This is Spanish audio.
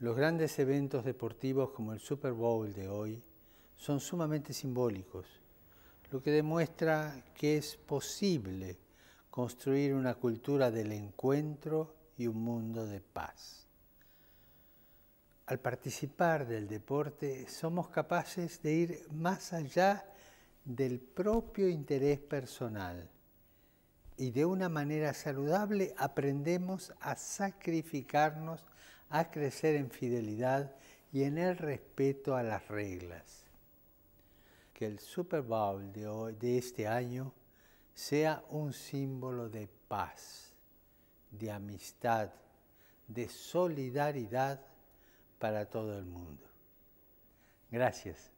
Los grandes eventos deportivos como el Super Bowl de hoy son sumamente simbólicos, lo que demuestra que es posible construir una cultura del encuentro y un mundo de paz. Al participar del deporte somos capaces de ir más allá del propio interés personal y de una manera saludable aprendemos a sacrificarnos, a crecer en fidelidad y en el respeto a las reglas. Que el Super Bowl de, hoy, de este año sea un símbolo de paz, de amistad, de solidaridad para todo el mundo. Gracias.